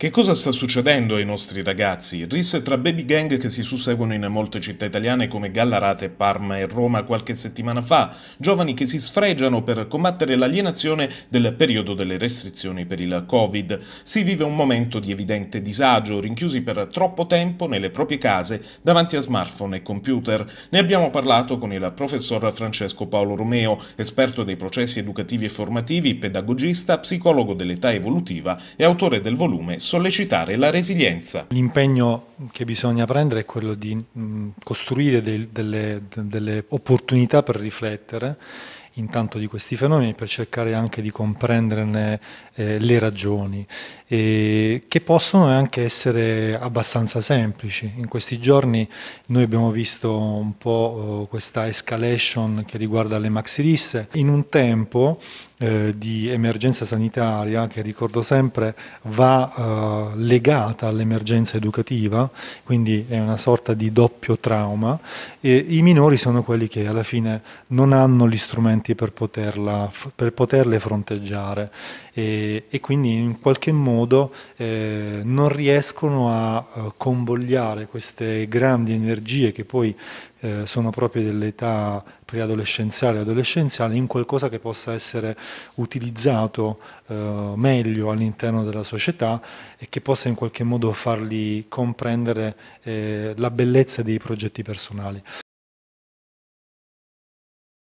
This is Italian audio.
Che cosa sta succedendo ai nostri ragazzi? Risse tra baby gang che si susseguono in molte città italiane come Gallarate, Parma e Roma qualche settimana fa, giovani che si sfregiano per combattere l'alienazione del periodo delle restrizioni per il Covid. Si vive un momento di evidente disagio, rinchiusi per troppo tempo nelle proprie case davanti a smartphone e computer. Ne abbiamo parlato con il professor Francesco Paolo Romeo, esperto dei processi educativi e formativi, pedagogista, psicologo dell'età evolutiva e autore del volume sollecitare la resilienza. L'impegno che bisogna prendere è quello di costruire del, delle, delle opportunità per riflettere intanto di questi fenomeni per cercare anche di comprenderne eh, le ragioni, e che possono anche essere abbastanza semplici. In questi giorni noi abbiamo visto un po' oh, questa escalation che riguarda le maxirisse. In un tempo eh, di emergenza sanitaria che ricordo sempre va eh, legata all'emergenza educativa, quindi è una sorta di doppio trauma e i minori sono quelli che alla fine non hanno gli strumenti per, poterla, per poterle fronteggiare e, e, quindi in qualche modo eh, non riescono a eh, convogliare queste grandi energie che poi eh, sono proprie dell'età preadolescenziale e adolescenziale in qualcosa che possa essere utilizzato eh, meglio all'interno della società e che possa in qualche modo fargli comprendere eh, la bellezza dei progetti personali.